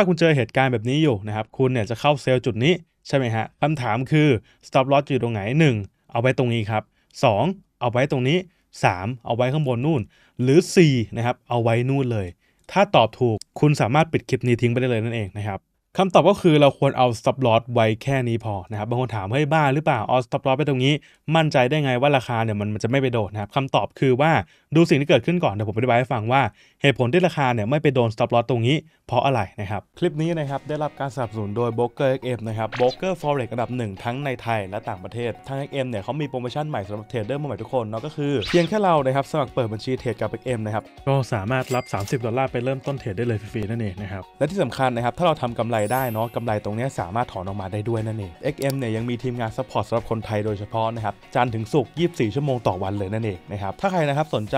ถ้าคุณเจอเหตุการณ์แบบนี้อยู่นะครับคุณเนี่ยจะเข้าเซลล์จุดนี้ ใช่ไหมฮะ คำถามคือ stop loss อยู่ตรงไหน 1 เอาไว้ตรงนี้ครับ 2 เอาไว้ตรงนี้ 3 เอาไว้ข้างบนนู่น หรือ4นะครับเอาไว้นู่นเลย ถ้าตอบถูกคุณสามารถปิดคลิปนี้ทิ้งไปได้เลยนั่นเองนะครับคำตอบก็คือเราควรเอา stop loss ไว้แค่นี้พอนะครับบางคนถามเฮ้ยบ้าหรือเปล่าเอา stop loss ไปตรงนี้ มั่นใจได้ไงว่าราคาเนี่ยมันจะไม่ไปโดดนะครับคำตอบคือว่าดูสิ่งที่เกิดขึ้นก่อนเดี๋ยวผมอธิบายให้ฟังว่าเหตุผลที่ราคาเนี่ยไม่ไปโดน stop loss ตรงนี้เพราะอะไรนะครับ คลิปนี้นะครับได้รับการสนับสนุนโดย Broker XM นะครับล็อกเกอร์ฟอเรกอันดับหนึ่งทั้งในไทยและต่างประเทศทาง XM เนี่ยเขามีโปรโมชั่นใหม่สำหรับเทรดเดอร์มใหม่ทุกคนเนาะก็คือเพียงแค่เรานะครับสมัครเปิดบัญชีเทรดกับ XM นะครับก็สามารถรับ 30ดอลลาร์ไปเริ่มต้นเทรดได้เลยฟรีๆนั่นเองนะครับและที่สำคัญนะครับถ้าเราทำกำไรได้เนาะกำไรตรงนี้สามารถถอนออกมาได้ด้วยนั่นเอง XM เนี่ยยังมีทีมงานซัพพอร์ตสำหรับคนไทยโดยเฉพาะนะครับจันถึงศุก24 ชั่วโมงต่อวันเลยนั่นเองนะครับถ้าใครนะครับสนใจ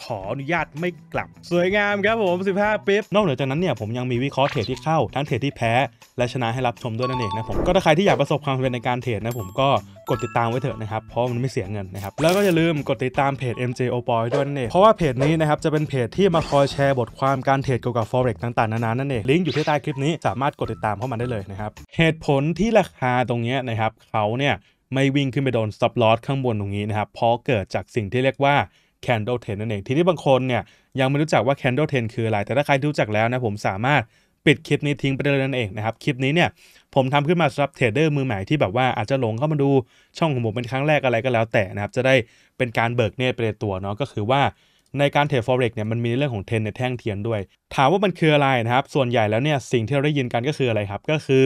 ขออนุญาตไม่กลับ สวยงามครับผม 15ปิ๊บนอกเหนือจากนั้นเนี่ยผมยังมีวิเคราะห์เทรดที่เข้า ทั้งเทรดที่แพ้ และชนะให้รับชมด้วยนั่นเองนะผม ก็ถ้าใครที่อยากประสบความสำเร็จในการเทรดนะผมก็กดติดตามไว้เถอะนะครับ เพราะมันไม่เสียเงินนะครับ แล้วก็อย่าลืมกดติดตามเพจ MJ o p o y ด้วยนั่นเองเพราะว่าเพจนี้นะครับจะเป็นเพจที่มาคอยแชร์บทความการเทรดเกี่ยวกับ forex ต่างๆ นานานั่นเองลิงก์อยู่ที่ใต้คลิปนี้สามารถกดติดตามเข้ามาได้เลยนะครับเหตุผลที่ราคาตรงนี้นะครับเขาเนี่ยไม่วิ่งขึ้นไปโดนซับล l o s ข้างบนตรงนี้นะครับเพราะเกิดจากสิ่งที่เรียกว่า Candle Ten นั่นเอง ทีนี้บางคนเนี่ยยังไม่รู้จักว่า Candle Ten คืออะไร แต่ถ้าใครรู้จักแล้วนะผมสามารถปิดคลิปนี้ทิ้งไปได้เลยนั่นเองนะครับคลิปนี้เนี่ยผมทำขึ้นมาสำหรับเทรดเดอร์มือใหม่ที่แบบว่าอาจจะหลงเข้ามาดูช่องของผมเป็นครั้งแรกอะไรก็แล้ว แต่นะครับจะได้เป็นการเบิกเนตรไปในตัวเนาะก็คือว่าในการเทรดฟอเร็กเนี่ยมันมีเรื่องของเทนในแท่งเทียนด้วย ถามว่ามันคืออะไรนะครับส่วนใหญ่แล้วเนี่ยสิ่งที่เราได้ยินกันก็คืออะไรครับก็คือ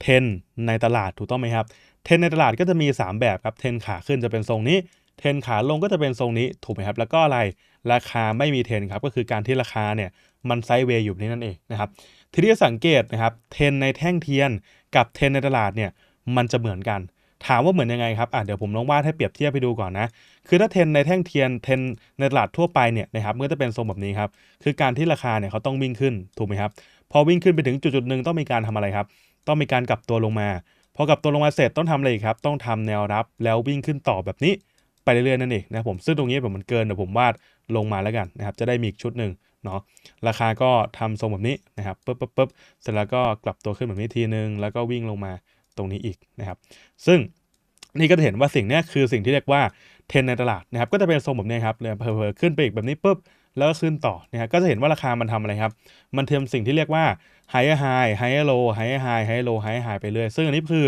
เทนในตลาดถูกต้องไหมครับเทนในตลาดก็จะมี 3 แบบครับเทนขาขึ้นจะเป็นทรงนี้เทนขาลงก็จะเป็นทรงนี้ถูกไหมครับ แล้วก็อะไรราคาไม่มีเทนครับก็คือการที่ราคาเนี่ยมันไซด์เวย์อยู่นี่นั่นเองนะครับทีนี้สังเกตนะครับเทนในแท่งเทียนกับเทนในตลาดเนี่ยมันจะเหมือนกันถามว่าเหมือนยังไงครับอ่ะเดี๋ยวผมลองวาดให้เปรียบเทียบไปดูก่อนนะคือถ้าเทนในแท่งเทียนเทนในตลาดทั่วไปเนี่ยนะครับม่อจะเป็นทรงแบบนี้ครับคือการที่ราคาเนี่ยเขาต้องวิ่งขึ้นถูกไหมครับ พอวิ่งขึ้นไปถึงจุดจุดหนึ่งต้องมีการทำอะไรครับต้องมีการกลับตัวลงมา พอกลับตัวลงมาเสร็จต้องทำอะไรครับต้องทำแนวรับแล้ววิ่งขึ้นต่อแบบนี้ไปเรื่อยๆนั่นเองนะผมซึ่งตรงนี้ผมมันเกินเดี๋ยวผมวาดลงมาแล้วกันนะครับจะได้มีอีกชุดหนึ่งเนาะราคาก็ทำทรงแบบนี้นะครับปึ๊บปึ๊บปึ๊บเสร็จแล้วก็กลับตัวขึ้นแบบนี้ทีนึง แล้วก็วิ่งลงมาตรงนี้อีกนะครับซึ่งนี่ก็จะเห็นว่าสิ่งนี้คือสิ่งที่เรียกว่าเทรนในตลาดนะครับก็จะเป็นทรงแบบนี้ครับเลยเพอๆขึ้นไปอีกแบบนี้ปึ๊บแล้วก็ขึ้นต่อนะครับก็จะเห็นว่าราคามันทำอะไรครับมันเทียมสิ่งที่เรียกว่า higher high higher low higher high higher low higher high ไปเรื่อยซึ่งอันนี้คือ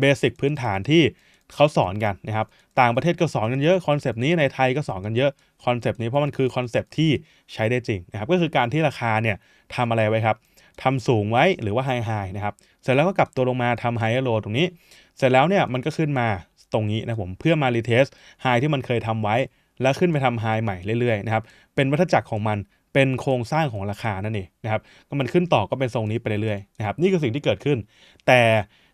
เบสิกพื้นฐานที่เขาสอนกันนะครับต่างประเทศก็สอนกันเยอะคอนเซปต์นี้ในไทยก็สอนกันเยอะคอนเซปต์นี้เพราะมันคือคอนเซปต์ที่ใช้ได้จริงนะครับก็คือการที่ราคาเนี่ยทำอะไรไว้ครับทำสูงไว้หรือว่าไฮไฮนะครับเสร็จแล้วก็กลับตัวลงมาทำไฮโลตรงนี้ เสร็จแล้วเนี่ยมันก็ขึ้นมาตรงนี้นะผมเพื่อมารีเทสไฮที่มันเคยทำไว้แล้วขึ้นไปทำไฮใหม่เรื่อยๆนะครับเป็นวัฏจักรของมันเป็นโครงสร้างของราคานั่นเองนะครับก็มันขึ้นต่อก็เป็นทรงนี้ไปเรื่อยๆนะครับนี่คือสิ่งที่เกิดขึ้นแต่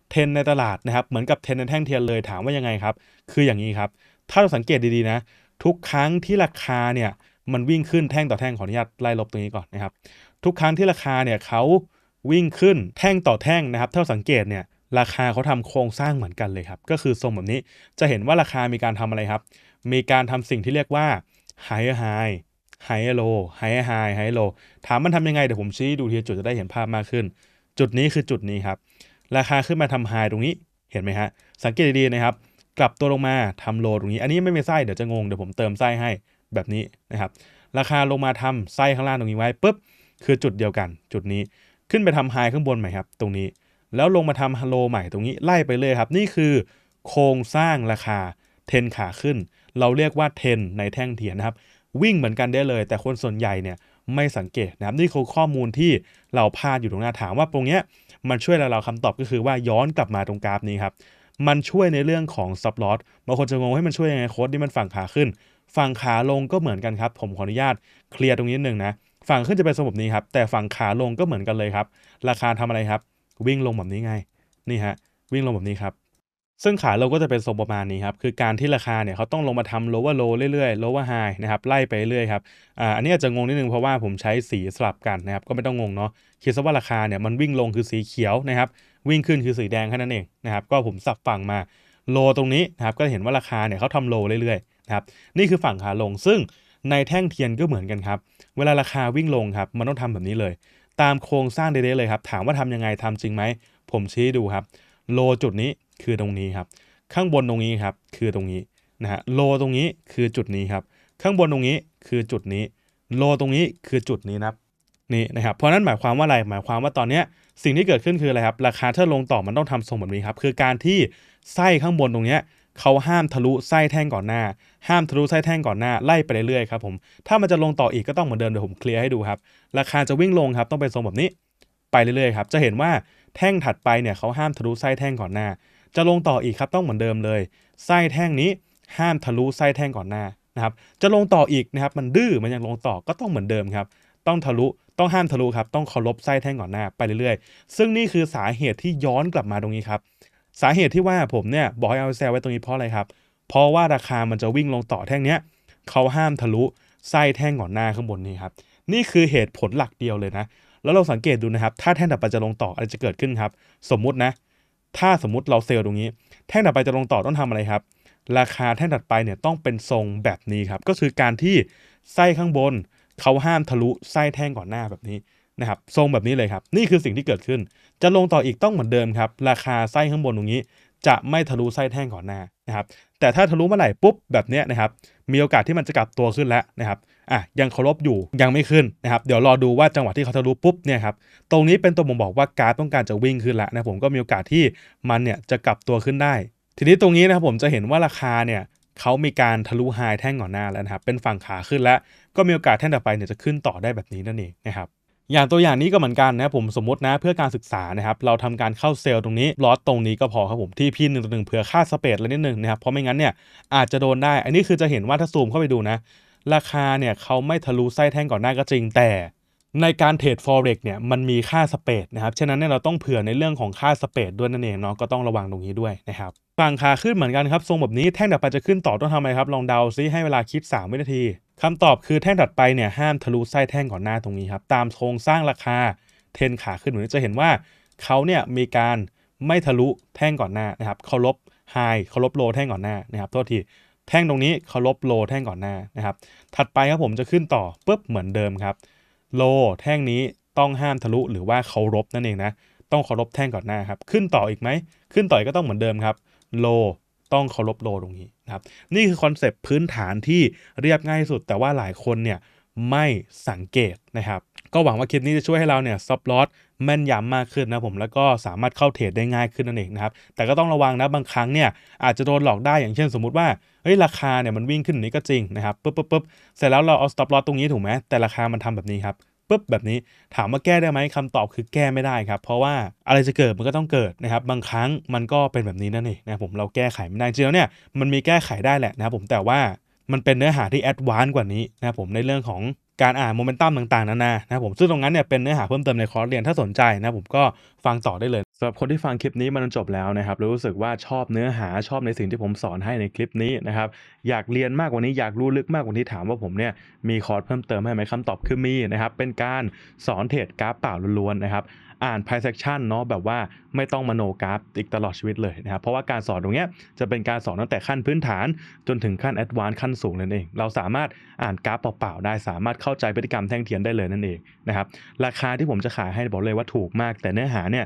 เทรนในตลาดนะครับเหมือนกับเทรนในแท่งเทียนเลย ถามว่ายังไงครับคืออย่างนี้ครับ ถ้าเราสังเกตดีๆนะ ทุกครั้งที่ราคาเนี่ยมันวิ่งขึ้นแท่งต่อแท่งขออนุญาตไล่ลบตรงนี้ก่อนนะครับทุกครั้งที่ราคาเนี่ยเขาวิ่งขึ้นแท่งต่อแท่งนะครับถ้าสังเกตเนี่ย ราคาเขาทำโครงสร้างเหมือนกันเลยครับ ก็คือทรงแบบนี้จะเห็นว่าราคามีการทำอะไรครับ มีการทำสิ่งที่เรียกว่าไฮไฮไฮโลไฮไฮไฮโลถามมันทำยังไงเดี๋ยวผมชี้ดูทีจุดจะได้เห็นภาพมากขึ้น จุดนี้คือจุดนี้ครับราคาขึ้นมาทำไฮตรงนี้ เห็นไหมฮะ สังเกตดีๆนะครับ กลับตัวลงมาทำโลตรงนี้ อันนี้ไม่เป็นไส้ เดี๋ยวจะงง เดี๋ยวผมเติมไส้ให้แบบนี้นะครับ ราคาลงมาทำไส้ข้างล่างตรงนี้ไว้ปุ๊บ คือจุดเดียวกันจุดนี้ ขึ้นไปทำไฮข้างบนใหม่ครับตรงนี้ แล้วลงมาทำโลใหม่ตรงนี้ ไล่ไปเลยครับ นี่คือโครงสร้างราคาเทนขาขึ้น เราเรียกว่าเทนในแท่งเทียนนะครับ วิ่งเหมือนกันได้เลย แต่คนส่วนใหญ่เนี่ยไม่สังเกตนะครับนี่คือข้อมูลที่เราพลาดอยู่ตรงหน้าถามว่าตรงเนี้ยมันช่วยเราเราคำตอบก็คือว่าย้อนกลับมาตรงกราฟนี้ครับมันช่วยในเรื่องของซับลอตบางคนจะงงให้มันช่วยยังไงโค้ดที่มันฝั่งขาขึ้นฝั่งขาลงก็เหมือนกันครับผมขออนุญาตเคลียร์ตรงนี้หนึ่งนะฝั่งขึ้นจะเป็นสมบบนี้ครับ แต่ฝั่งขาลงก็เหมือนกันเลยครับ ราคาทำอะไรครับ วิ่งลงแบบนี้ไงนี่ฮะ วิ่งลงแบบนี้ครับซึ่งขาลงก็จะเป็นทรงประมาณนี้ครับ คือการที่ราคาเนี่ยเขาต้องลงมาทำ lower low เรื่อยๆ lower high นะครับไล่ไปเรื่อยครับ อ่าอันนี้อาจจะงงนิดนึง เพราะว่าผมใช้สีสลับกันนะครับ ก็ไม่ต้องงงเนาะคิดซะว่าราคาเนี่ยมันวิ่งลงคือสีเขียวนะครับ วิ่งขึ้นคือสีแดงแค่นั้นเองนะครับก็ผมสับฝั่งมาโลตรงนี้นะครับก็เห็นว่าราคาเนี่ยเขาทำโลเรื่อยๆนะครับนี่คือฝั่งขาลงซึ่งในแท่งเทียนก็เหมือนกันครับเวลาราคาวิ่งลงครับมันต้องทำแบบนี้เลย ตามโครงสร้างเด้ๆเลยครับ ถามว่าทำยังไงทำจริงไหมผมชี้ดูครับโลจุดนี้คือตรงนี้ครับข้างบนตรงนี้ครับคือตรงนี้นะฮะโลตรงนี้คือจุดนี้ครับข้างบนตรงนี้คือจุดนี้โลตรงนี้คือจุดนี้นะครับนี่นะครับเพราะนั้นหมายความว่าอะไรหมายความว่าตอนนี้สิ่งที่เกิดขึ้นคืออะไรครับราคาถ้าลงต่อมันต้องทำทรงแบบนี้ครับคือการที่ไส้ข้างบนตรงนี้เขาห้ามทะลุไส้แท่งก่อนหน้า ห้ามทะลุไส้แท่งก่อนหน้าไล่ไปเรื่อยๆครับผมถ้ามันจะลงต่ออีกก็ต้องเหมือนเดิมเดี๋ยวผมเคลียร์ให้ดูครับ ราคาจะวิ่งลงครับต้องเป็นทรงแบบนี้ ไปเรื่อยๆครับจะเห็นว่าแท่งถัดไปเนี่ยเขาห้ามทะลุไส้แท่งก่อนหน้าจะลงต่ออีกครับต้องเหมือนเดิมเลย ไส้แท่งนี้ห้ามทะลุไส้แท่งก่อนหน้านะครับจะลงต่ออีกนะครับมันดื้อมันยังลงต่อก็ต้องเหมือนเดิมครับต้องทะลุต้องห้ามทะลุครับต้องเคารพไส้แท่งก่อนหน้าไปเรื่อยๆ ซึ่งนี่คือสาเหตุที่ย้อนกลับมาตรงนี้ครับ สาเหตุที่ว่าผมเนี่ยบอกให้เอาแซลไว้ตรงนี้เพราะอะไรครับเพราะว่าราคามันจะวิ่งลงต่อแท่งเนี้ยเขาห้ามทะลุไส้แท่งก่อนหน้าข้างบนนี้ครับนี่คือเหตุผลหลักเดียวเลยนะแล้วเราสังเกตดูนะครับถ้าแท่งดับปจะลงต่ออะไรจะเกิดขึ้นครับ สมมุตินะถ้าสมมุติเราเซลล์ตรงนี้ แท่งถัดไปจะลงต่อต้องทำอะไรครับ ราคาแท่งถัดไปเนี่ยต้องเป็นทรงแบบนี้ครับ ก็คือการที่ ไส้ข้างบนเขาห้ามทะลุ ไส้แท่งก่อนหน้าแบบนี้นะครับ ทรงแบบนี้เลยครับ นี่คือสิ่งที่เกิดขึ้น จะลงต่ออีกต้องเหมือนเดิมครับ ราคาไส้ข้างบนตรงนี้ จะไม่ทะลุไส้แท่งก่อนหน้านะครับแต่ถ้าทะลุเมื่อไหร่ปุ๊บแบบนี้นะครับ มีโอกาสที่มันจะกลับตัวขึ้นแล้วนะครับอ่ะยังเคารพอยู่ ยังไม่ขึ้นนะครับเดี๋ยวรอดูว่าจังหวะที่เขาทะลุปุ๊บเนี่ยครับตรงนี้เป็นตัวผมบอกว่าการต้องการจะวิ่งขึ้นละนะผมก็มีโอกาสที่มันเนี่ยจะกลับตัวขึ้นได้ ทีนี้ตรงนี้นะครับผมจะเห็นว่าราคาเนี่ยเขามีการทะลุไฮแท่งก่อนหน้าแล้วนะครับเป็นฝั่งขาขึ้นแล้วก็มีโอกาสแท่งต่อไปเนี่ยจะขึ้นต่อได้แบบนี้นั่นเองนะครับอย่างตัวอย่างนี้ก็เหมือนกันนะ ผมสมมตินะเพื่อการศึกษานะครับเราทำการเข้าเซลล์ตรงนี้ลอตตรงนี้ก็พอครับผมที่พี่หนึ่งตัวหนึ่งเผื่อค่าสเปดอะไรนิดนึงนะครับเพราะไม่งั้นเนี่ยอาจจะโดนได้อันนี้คือจะเห็นว่าถ้าซูมเข้าไปดูนะราคาเนี่ยเขาไม่ทะลุไส้แท่งก่อนหน้าก็จริงแต่ในการเทรด forex เนี่ยมันมีค่าสเปดนะครับฉะนั้นเนี่ยเราต้องเผื่อในเรื่องของค่าสเปดด้วยนั่นเองเนาะก็ต้องระวังตรงนี้ด้วยนะครับฝั่งขาขึ้นเหมือนกันครับทรงแบบนี้แท่งดัดไปจะขึ้นต่อต้องทำอะไรครับลองเดาซิให้เวลาคิด 3 วินาทีคำตอบคือแท่งดัดไปเนี่ยห้ามทะลุไส้แท่งก่อนหน้าตรงนี้ครับตามโครงสร้างราคาเทนขาขึ้นเหมือนจะเห็นว่าเขาเนี่ยมีการไม่ทะลุแท่งก่อนหน้านะครับเคารพไฮเคารพโลแท่งก่อนหน้านะครับโทษทีแท่งตรงนี้เขาลบโลแท่งก่อนหน้านะครับ ถัดไปครับผมจะขึ้นต่อปุ๊บเหมือนเดิมครับโลแท่งนี้ต้องห้ามทะลุหรือว่าเคารพนั่นเองนะ ต้องเคารพแท่งก่อนหน้าครับ ขึ้นต่ออีกไหมขึ้นต่อก็ต้องเหมือนเดิมครับโลต้องเคารพโลตรงนี้นะครับนี่คือคอนเซปต์พื้นฐานที่เรียบง่ายสุด แต่ว่าหลายคนเนี่ยไม่สังเกตนะครับก็หวังว่าคลิปนี้จะช่วยให้เราเนี่ยซับลอสแม่นยำมากขึ้นนะผมแล้วก็สามารถเข้าเทรดได้ง่ายขึ้นนั่นเองนะครับ แต่ก็ต้องระวังนะ บางครั้งเนี่ยอาจจะโดนหลอกได้อย่างเช่นสมมุติว่าเฮ้ยราคาเนี่ยมันวิ่งขึ้นนี้ก็จริงนะครับปุ๊บปุ๊บปุ๊บเสร็จแล้วเราเอาสต็อปลอสตรงนี้ถูกไหมแต่ราคามันทำแบบนี้ครับปุ๊บแบบนี้ถามว่าแก้ได้ไหมคำตอบคือแก้ไม่ได้ครับเพราะว่าอะไรจะเกิดมันก็ต้องเกิดนะครับบางครั้งมันก็เป็นแบบนี้นั่นเองนะผมเราแก้ไขไม่ได้จริงแล้วเนี่ยมันมีแก้ไขได้แหละนะผมแต่ว่ามันเป็นเนื้อหาที่แอดวานซ์กว่านี้นะผมในเรื่องของการอ่านโมเมนตัมต่างๆนานานะนะผมซึ่งตรงนั้นเนี่ยเป็นเนื้อหาเพิ่มเติมในคอร์สเรียน ถ้าสนใจนะผมก็ฟังต่อได้เลยสำหรับคนที่ฟังคลิปนี้มันจบแล้วนะครับรู้สึกว่าชอบเนื้อหาชอบในสิ่งที่ผมสอนให้ในคลิปนี้นะครับอยากเรียนมากกว่านี้อยากรู้ลึกมากกว่านี้ถามว่าผมเนี่ยมี คอร์สเพิ่มเติมให้ไหมคำตอบคือมีนะครับเป็นการสอนเทรดกราฟเปล่าล้วนๆนะครับอ่าน Pysection เนาะแบบว่าไม่ต้องมโนกราฟอีกตลอดชีวิตเลยนะครับเพราะว่าการสอนตรงนี้จะเป็นการสอนตั้งแต่ขั้นพื้นฐานจนถึงขั้นแอดวานซ์ขั้นสูงนั่นเอง เราสามารถอ่านกราฟเปล่าๆได้สามารถเข้าใจพฤติกรรมแท่งเทียนได้เลยนั่นเองนะครับราคาที่ผมจะขายให้บอกเลยว่าถูกมากแต่เนื้อหาเนี่ย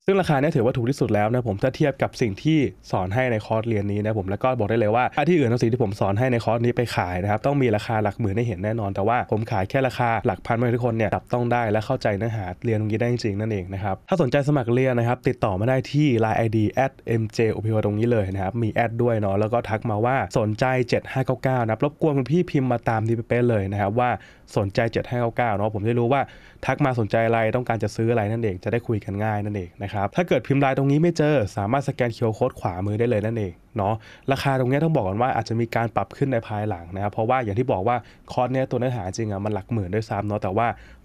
ึ่งราคาเนี่ยถือว่าถูกที่สุดแล้วนะผมถ้าเทียบกับสิ่งที่สอนให้ในคอร์สเรียนนี้นะผมแล้วก็บอกได้เลยว่าที่อื่นั้งสิ่งที่ผมสอนให้ในคอร์สนี้ไปขายนะครับต้องมีราคาหลักหมื่นให้เห็นแน่นอน แต่ว่าผมขายแค่ราคาหลักพันใม่ทุกคนเนี่ยจับต้องได้และเข้าใจเนื้อหาเรียนตรงนี้ได้จริงนั่นเองนะครับถ้าสนใจสมัครเรียนนะครับติดต่อมาได้ที่ Line ID @mj o p ตรงนี้เลยนะครับมีแอดด้วยเนาะแล้วก็ทักมาว่าสนใจ7599นะรบกวนคุณพี่พิมพ์มาตามที่เป๊ะเลยนะครับว่าสนใจ7599เนาะผมได้รู้ว่า ทักมาสนใจอะไร ต้องการจะซื้ออะไรนั่นเองจะได้คุยกันง่ายนั่นเองนะครับถ้าเกิดพิมพ์ลายตรงนี้ไม่เจอสามารถสแกนเคียวโค้ดขวามือได้เลยนั่นเองเนาะราคาตรงนี้ต้องบอกกันว่าอาจจะมีการปรับขึ้นในภายหลังนะครับเพราะว่าอย่างที่บอกว่า คอร์สเนี้ยตัวเนื้อหาจริงอะมันหลักหมื่นด้วยซ้ำเนาะแต่ว่า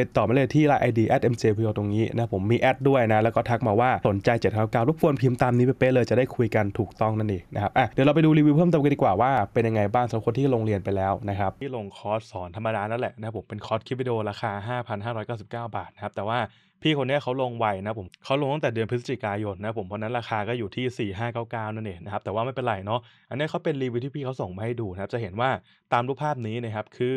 รียต่อมาเลยที่ไลน์ไอดีแอดเอ็มเจพิตรงนี้นะ ผมมีแอดด้วยนะ แล้วก็ทักมาว่าสนใจเจ็ดเท้าเก้ารูกวนพิมพ์ตามนี้ไปเป๊ะเลยจะได้คุยกันถูกต้องนั่นเองนะครับอ่ะเดี๋ยวเราไปดูรีวิวเพิ่มเติมกันดีกว่าว่าเป็นยังไงบ้างสำหรับคนที่ลงเรียนไปแล้วนะครับที่ลงคอร์สสอนธรรมดานั่นแหละนะผมเป็นคอร์สคลิปวิดีโอราคา5,599บาทนะครับแต่ว่าพี่คนนี้เขาลงไวนะผมเขาลงตั้งแต่เดือนพฤศจิกายนนะผมเพราะนั้นราคาก็อยู่ที่4599นั่นเองนะครับแต่ว่าไม่เป็นไรเนาะอันนี้เขาเป็นรีวิวที่พี่เขาส่งมาให้ดูนะครับจะเห็นว่าตามรูปภาพนี้นะครับคือ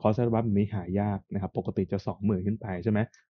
คอร์สอัลบัฟมนี้หายากนะครับ ปกติจะสองหมื่นขึ้นไปใช่ไหม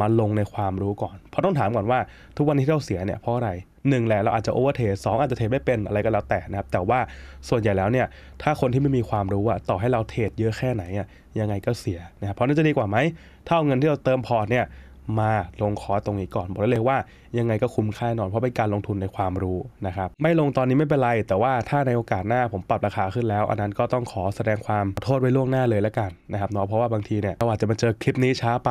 มาลงในความรู้ก่อน เพราะต้องถามก่อนว่าทุกวันที่เราเสียเนี่ยเพราะอะไรหนึ่งแหละเราอาจจะโอเวอร์เทสองอาจจะเทรดไม่เป็นอะไรก็แล้วแต่นะครับ แต่ว่าส่วนใหญ่แล้วเนี่ยถ้าคนที่ไม่มีความรู้อะต่อให้เราเทรดเยอะแค่ไหนอะยังไงก็เสียนะครับเพราะนั่นจะดีกว่าไหมถ้าเอาเงินที่เราเติมพอร์ตเนี่ยมาลงคอสตรงนี้ก่อนบอกได้เลยว่ายังไงก็คุ้มค่าหนอนเพราะเป็นการลงทุนในความรู้นะครับไม่ลงตอนนี้ไม่เป็นไร แต่ว่าถ้าในโอกาสหน้าผมปรับราคาขึ้นแล้วอันนั้นก็ต้องขอแสดงความขอโทษไว้ล่วงหน้าเลยแล้วกันนะครับเนาะเพราะว่าบางทีเนี่ยเราอาจจะมาเจอคลิปนี้ช้าไป